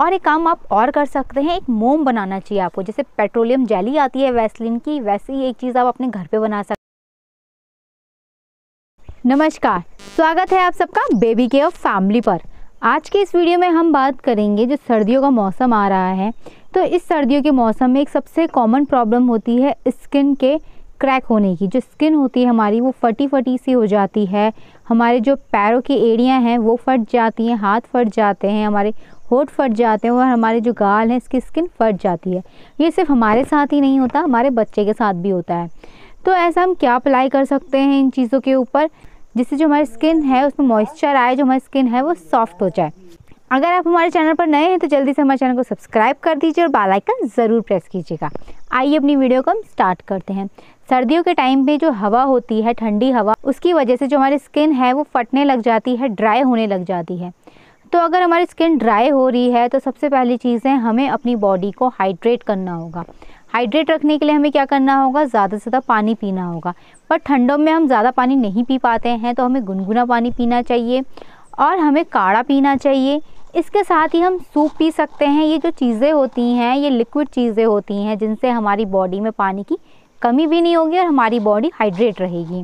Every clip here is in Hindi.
और एक काम आप और कर सकते हैं एक मोम बनाना चाहिए आपको जैसे पेट्रोलियम जेली आती है वैसलिन की वैसे ही एक चीज़ आप अपने घर पे बना सकते नमस्कार स्वागत है आप सबका बेबी केयर फैमिली पर आज के इस वीडियो में हम बात करेंगे जो सर्दियों का मौसम आ रहा है तो इस सर्दियों के मौसम में एक सबसे कॉमन प्रॉब्लम होती है स्किन के क्रैक होने की जो स्किन होती है हमारी वो फटी फटी सी हो जाती है हमारे जो पैरों की एड़ियाँ हैं वो फट जाती हैं हाथ फट जाते हैं हमारे होठ फट जाते हैं और हमारे जो गाल हैं इसकी स्किन फट जाती है ये सिर्फ हमारे साथ ही नहीं होता हमारे बच्चे के साथ भी होता है तो ऐसा हम क्या अप्लाई कर सकते हैं इन चीज़ों के ऊपर जिससे जो हमारी स्किन है उसमें मॉइस्चर आए जो हमारी स्किन है वो सॉफ्ट हो जाए अगर आप हमारे चैनल पर नए हैं तो जल्दी से हमारे चैनल को सब्सक्राइब कर दीजिए और बाल आइकन ज़रूर प्रेस कीजिएगा आइए अपनी वीडियो को हम स्टार्ट करते हैं सर्दियों के टाइम में जो हवा होती है ठंडी हवा उसकी वजह से जो हमारी स्किन है वो फटने लग जाती है ड्राई होने लग जाती है तो अगर हमारी स्किन ड्राई हो रही है तो सबसे पहली चीज़ है हमें अपनी बॉडी को हाइड्रेट करना होगा हाइड्रेट रखने के लिए हमें क्या करना होगा ज़्यादा से ज़्यादा पानी पीना होगा पर ठंडों में हम ज़्यादा पानी नहीं पी पाते हैं तो हमें गुनगुना पानी पीना चाहिए और हमें काढ़ा पीना चाहिए इसके साथ ही हम सूप पी सकते हैं ये जो चीज़ें होती हैं ये लिक्विड चीज़ें होती हैं जिनसे हमारी बॉडी में पानी की कमी भी नहीं होगी और हमारी बॉडी हाइड्रेट रहेगी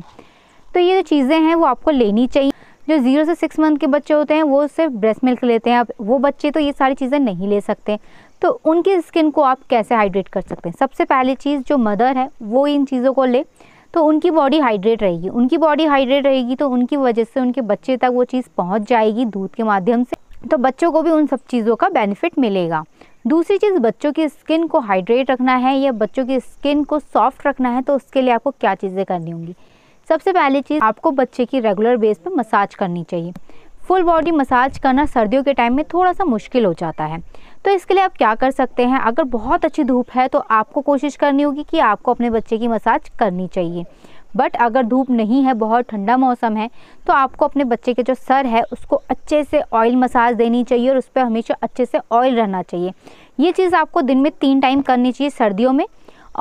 तो ये जो चीज़ें हैं वो आपको लेनी चाहिए जो ज़ीरो से सिक्स मंथ के बच्चे होते हैं वो सिर्फ ब्रेस्ट मिल्क लेते हैं अब वो बच्चे तो ये सारी चीज़ें नहीं ले सकते तो उनकी स्किन को आप कैसे हाइड्रेट कर सकते हैं सबसे पहली चीज़ जो मदर है वो इन चीज़ों को ले तो उनकी बॉडी हाइड्रेट रहेगी उनकी बॉडी हाइड्रेट रहेगी तो उनकी वजह से उनके बच्चे तक वो चीज़ पहुंच जाएगी दूध के माध्यम से तो बच्चों को भी उन सब चीज़ों का बेनिफिट मिलेगा दूसरी चीज़ बच्चों की स्किन को हाइड्रेट रखना है या बच्चों की स्किन को सॉफ्ट रखना है तो उसके लिए आपको क्या चीज़ें करनी होंगी सबसे पहली चीज़ आपको बच्चे की रेगुलर बेस पर मसाज करनी चाहिए फुल बॉडी मसाज करना सर्दियों के टाइम में थोड़ा सा मुश्किल हो जाता है तो इसके लिए आप क्या कर सकते हैं अगर बहुत अच्छी धूप है तो आपको कोशिश करनी होगी कि आपको अपने बच्चे की मसाज करनी चाहिए बट अगर धूप नहीं है बहुत ठंडा मौसम है तो आपको अपने बच्चे के जो सर है उसको अच्छे से ऑयल मसाज देनी चाहिए और उस पर हमेशा अच्छे से ऑयल रहना चाहिए ये चीज़ आपको दिन में तीन टाइम करनी चाहिए सर्दियों में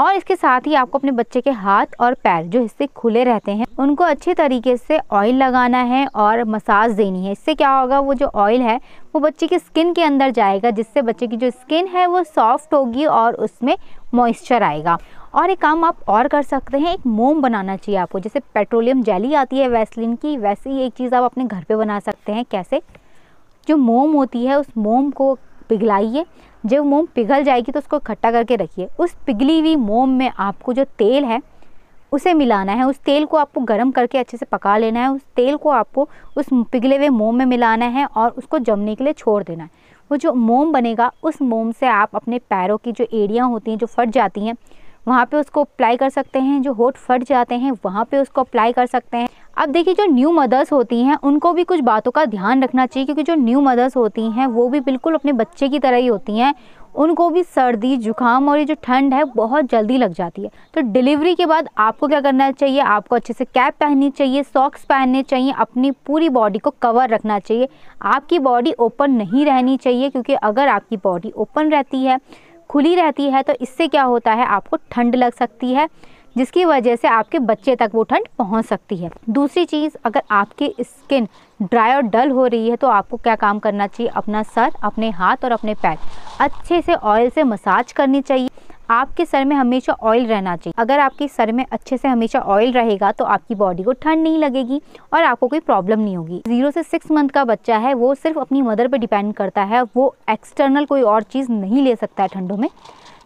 और इसके साथ ही आपको अपने बच्चे के हाथ और पैर जो हिस्से खुले रहते हैं उनको अच्छे तरीके से ऑयल लगाना है और मसाज देनी है इससे क्या होगा वो जो ऑयल है वो बच्चे की स्किन के अंदर जाएगा जिससे बच्चे की जो स्किन है वो सॉफ्ट होगी और उसमें मॉइस्चर आएगा और एक काम आप और कर सकते हैं एक मोम बनाना चाहिए आपको जैसे पेट्रोलियम जेली आती है वैसलिन की वैसे ही एक चीज़ आप अपने घर पे बना सकते हैं कैसे जो मोम होती है उस मोम को पिघलाइए जब मोम पिघल जाएगी तो उसको इकट्ठा करके रखिए उस पिघली हुई मोम में आपको जो तेल है उसे मिलाना है उस तेल को आपको गर्म करके अच्छे से पका लेना है उस तेल को आपको उस पिघले हुए मोम में मिलाना है और उसको जमने के लिए छोड़ देना है वो जो मोम बनेगा उस मोम से आप अपने पैरों की जो एड़ियाँ होती हैं जो फट जाती हैं वहाँ पे उसको अप्लाई कर सकते हैं जो होठ फट जाते हैं वहाँ पे उसको अप्लाई कर सकते हैं अब देखिए जो न्यू मदर्स होती हैं उनको भी कुछ बातों का ध्यान रखना चाहिए क्योंकि जो न्यू मदर्स होती हैं वो भी बिल्कुल अपने बच्चे की तरह ही होती हैं उनको भी सर्दी जुकाम और ये जो ठंड है बहुत जल्दी लग जाती है तो डिलीवरी के बाद आपको क्या करना चाहिए आपको अच्छे से कैप पहननी चाहिए सॉक्स पहनने चाहिए अपनी पूरी बॉडी को कवर रखना चाहिए आपकी बॉडी ओपन नहीं रहनी चाहिए क्योंकि अगर आपकी बॉडी ओपन रहती है खुली रहती है तो इससे क्या होता है आपको ठंड लग सकती है जिसकी वजह से आपके बच्चे तक वो ठंड पहुंच सकती है दूसरी चीज़ अगर आपकी स्किन ड्राई और डल हो रही है तो आपको क्या काम करना चाहिए अपना सर अपने हाथ और अपने पैर अच्छे से ऑयल से मसाज करनी चाहिए आपके सर में हमेशा ऑयल रहना चाहिए अगर आपके सर में अच्छे से हमेशा ऑयल रहेगा तो आपकी बॉडी को ठंड नहीं लगेगी और आपको कोई प्रॉब्लम नहीं होगी जीरो से सिक्स मंथ का बच्चा है वो सिर्फ अपनी मदर पर डिपेंड करता है वो एक्सटर्नल कोई और चीज़ नहीं ले सकता है ठंडों में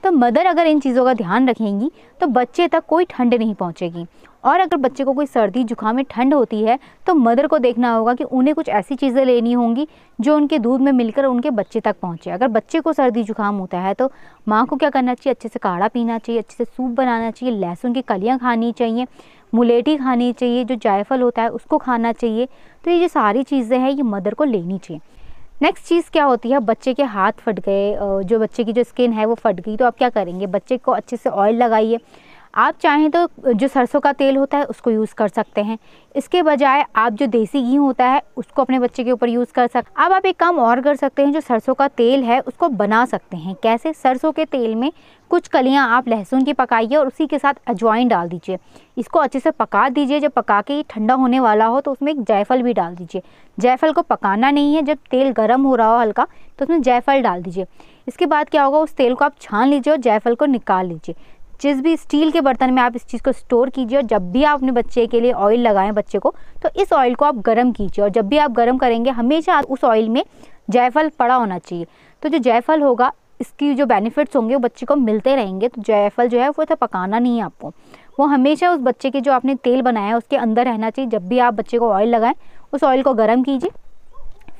तो मदर अगर इन चीज़ों का ध्यान रखेंगी तो बच्चे तक कोई ठंड नहीं पहुँचेगी और अगर बच्चे को कोई सर्दी जुकाम में ठंड होती है तो मदर को देखना होगा कि उन्हें कुछ ऐसी चीज़ें लेनी होंगी जो उनके दूध में मिलकर उनके बच्चे तक पहुँचे अगर बच्चे को सर्दी जुकाम होता है तो माँ को क्या करना चाहिए अच्छे से काढ़ा पीना चाहिए अच्छे से सूप बनाना चाहिए लहसुन की कलियाँ खानी चाहिए मुलेटी खानी चाहिए जो जायफल होता है उसको खाना चाहिए तो ये जो सारी चीज़ें हैं ये मदर को लेनी चाहिए नेक्स्ट चीज़ क्या होती है बच्चे के हाथ फट गए जो बच्चे की जो स्किन है वो फट गई तो आप क्या करेंगे बच्चे को अच्छे से ऑयल लगाइए आप चाहें तो जो सरसों का तेल होता है उसको यूज़ कर सकते हैं इसके बजाय आप जो देसी घी होता है उसको अपने बच्चे के ऊपर यूज़ कर सकते अब आप एक काम और कर सकते हैं जो सरसों का तेल है उसको बना सकते हैं कैसे सरसों के तेल में कुछ कलियाँ आप लहसुन की पकाइए और उसी के साथ अजवाइन डाल दीजिए इसको अच्छे से पका दीजिए जब पका के ये ठंडा होने वाला हो तो उसमें एक जायफल भी डाल दीजिए जायफल को पकाना नहीं है जब तेल गर्म हो रहा हो हल्का तो उसमें जायफल डाल दीजिए इसके बाद क्या होगा उस तेल को आप छान लीजिए और जायफल को निकाल लीजिए जिस भी स्टील के बर्तन में आप इस चीज़ को स्टोर कीजिए और जब भी आप अपने बच्चे के लिए ऑयल लगाएं बच्चे को तो इस ऑयल को आप गर्म कीजिए और जब भी आप गर्म करेंगे हमेशा उस ऑयल में जायफल पड़ा होना चाहिए तो जो जायफल होगा इसकी जो बेनिफिट्स होंगे वो बच्चे को मिलते रहेंगे तो जायफल जो है वो तो पकाना नहीं है आपको वो हमेशा उस बच्चे के जो आपने तेल बनाया है उसके अंदर रहना चाहिए जब भी आप बच्चे को ऑयल लगाएं उस ऑयल को गर्म कीजिए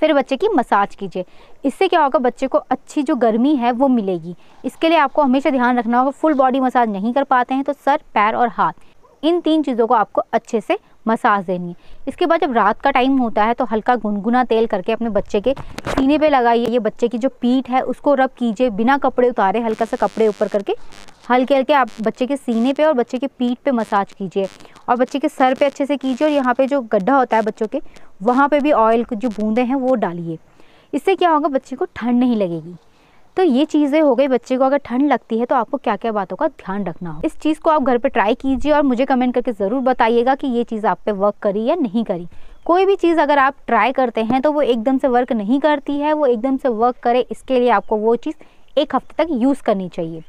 फिर बच्चे की मसाज कीजिए इससे क्या होगा बच्चे को अच्छी जो गर्मी है वो मिलेगी इसके लिए आपको हमेशा ध्यान रखना होगा फुल बॉडी मसाज नहीं कर पाते हैं तो सर पैर और हाथ इन तीन चीज़ों को आपको अच्छे से मसाज देनी है इसके बाद जब रात का टाइम होता है तो हल्का गुनगुना तेल करके अपने बच्चे के सीने पे लगाइए ये बच्चे की जो पीठ है उसको रब कीजिए बिना कपड़े उतारे हल्का सा कपड़े ऊपर करके हल्के हल्के आप बच्चे के सीने पे और बच्चे के पीठ पे मसाज कीजिए और बच्चे के सर पे अच्छे से कीजिए और यहाँ पे जो गड्ढा होता है बच्चों के वहाँ पे भी ऑयल जो बूंदें हैं वो डालिए इससे क्या होगा बच्चे को ठंड नहीं लगेगी तो ये चीज़ें हो गई बच्चे को अगर ठंड लगती है तो आपको क्या क्या बातों का ध्यान रखना हो इस चीज़ को आप घर पर ट्राई कीजिए और मुझे कमेंट करके ज़रूर बताइएगा कि ये चीज़ आप पे वर्क करी या नहीं करी कोई भी चीज़ अगर आप ट्राई करते हैं तो वो एकदम से वर्क नहीं करती है वो एकदम से वर्क करे इसके लिए आपको वो चीज़ एक हफ्ते तक यूज़ करनी चाहिए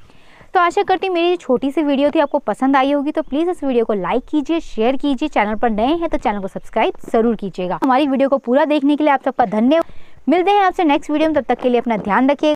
तो आशा करती हूँ मेरी छोटी सी वीडियो थी आपको पसंद आई होगी तो प्लीज़ इस वीडियो को लाइक कीजिए शेयर कीजिए चैनल पर नए हैं तो चैनल को सब्सक्राइब ज़रूर कीजिएगा हमारी वीडियो को पूरा देखने के लिए आप सबका धन्यवाद मिलते हैं आपसे नेक्स्ट वीडियो में तब तक के लिए अपना ध्यान रखिए